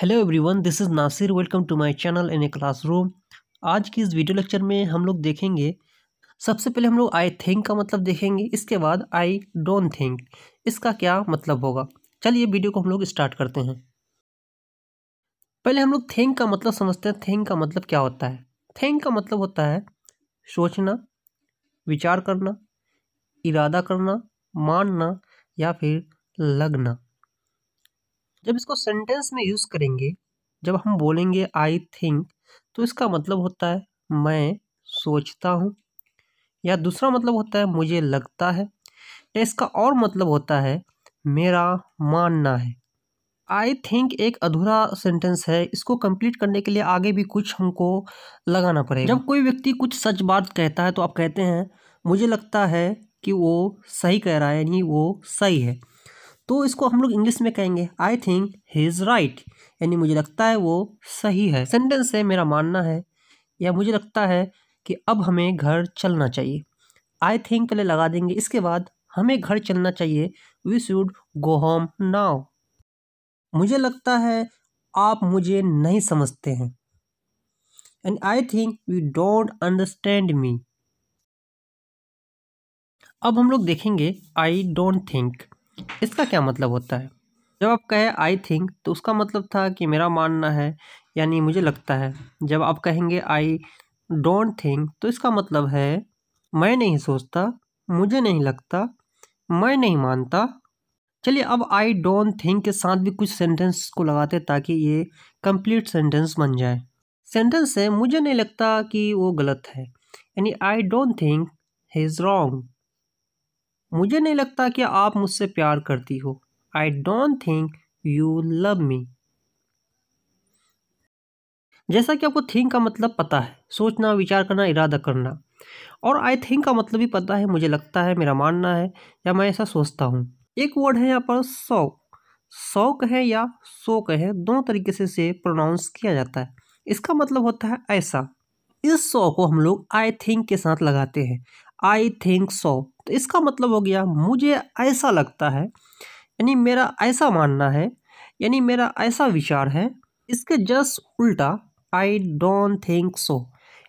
hello everyone this is Nasir welcome to my channel in a classroom आज की इस video lecture में हम लोग देखेंगे सबसे पहले हम लोग आई थिंक का मतलब देखेंगे इसके बाद आई डोंट थिंक इसका क्या मतलब होगा चलिए वीडियो को हम लोग स्टार्ट करते हैं पहले हम लोग थिंक का मतलब समझते हैं थिंक का मतलब क्या होता है थिंक का मतलब होता है सोचना विचार करना इरादा करना मानना या फिर लगना जब इसको सेंटेंस में यूज़ करेंगे जब हम बोलेंगे आई थिंक तो इसका मतलब होता है मैं सोचता हूँ या दूसरा मतलब होता है मुझे लगता है या इसका और मतलब होता है मेरा मानना है आई थिंक एक अधूरा सेंटेंस है इसको कंप्लीट करने के लिए आगे भी कुछ हमको लगाना पड़ेगा जब कोई व्यक्ति कुछ सच बात कहता है तो आप कहते हैं मुझे लगता है कि वो सही कह रहा है यानी वो सही है तो इसको हम लोग इंग्लिश में कहेंगे I think he is right यानी मुझे लगता है वो सही है सेंटेंस है मेरा मानना है या मुझे लगता है कि अब हमें घर चलना चाहिए आई थिंक पहले लगा देंगे इसके बाद हमें घर चलना चाहिए we should go home now मुझे लगता है आप मुझे नहीं समझते हैं and I think you don't understand me अब हम लोग देखेंगे आई डोंट थिंक इसका क्या मतलब होता है जब आप कहें आई थिंक तो उसका मतलब था कि मेरा मानना है यानी मुझे लगता है जब आप कहेंगे आई डोंट थिंक तो इसका मतलब है मैं नहीं सोचता मुझे नहीं लगता मैं नहीं मानता चलिए अब आई डोंट थिंक के साथ भी कुछ सेंटेंस को लगाते ताकि ये कंप्लीट सेंटेंस बन जाए सेंटेंस है मुझे नहीं लगता कि वो गलत है यानी I don't think he is wrong मुझे नहीं लगता कि आप मुझसे प्यार करती हो I don't think you love me जैसा कि आपको थिंक का मतलब पता है सोचना विचार करना इरादा करना और आई थिंक का मतलब भी पता है मुझे लगता है मेरा मानना है या मैं ऐसा सोचता हूँ एक वर्ड है यहाँ पर शौक शौक है या शोक है दोनों तरीके से इसे प्रोनाउंस किया जाता है इसका मतलब होता है ऐसा इस शौक को हम लोग आई थिंक के साथ लगाते हैं आई थिंक सौ तो इसका मतलब हो गया मुझे ऐसा लगता है यानी मेरा ऐसा मानना है यानी मेरा ऐसा विचार है इसके जस्ट उल्टा आई डोंट थिंक सो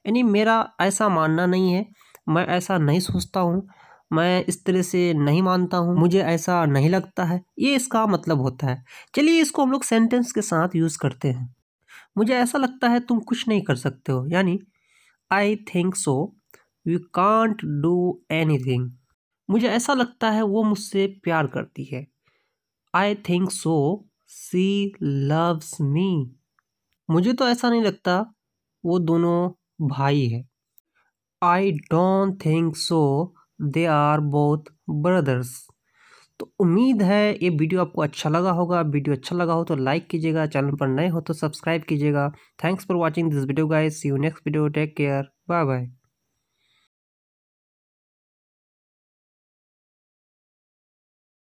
यानी मेरा ऐसा मानना नहीं है मैं ऐसा नहीं सोचता हूँ मैं इस तरह से नहीं मानता हूँ मुझे ऐसा नहीं लगता है ये इसका मतलब होता है चलिए इसको हम लोग सेंटेंस के साथ यूज़ करते हैं मुझे ऐसा लगता है तुम कुछ नहीं कर सकते हो यानी I think so you can't do anything मुझे ऐसा लगता है वो मुझसे प्यार करती है आई थिंक सो सी लव्स मी मुझे तो ऐसा नहीं लगता वो दोनों भाई है I don't think so they are both brothers तो उम्मीद है ये वीडियो आपको अच्छा लगा होगा वीडियो अच्छा लगा हो तो लाइक कीजिएगा चैनल पर नए हो तो सब्सक्राइब कीजिएगा thanks for watching this video guys see you next video take care bye bye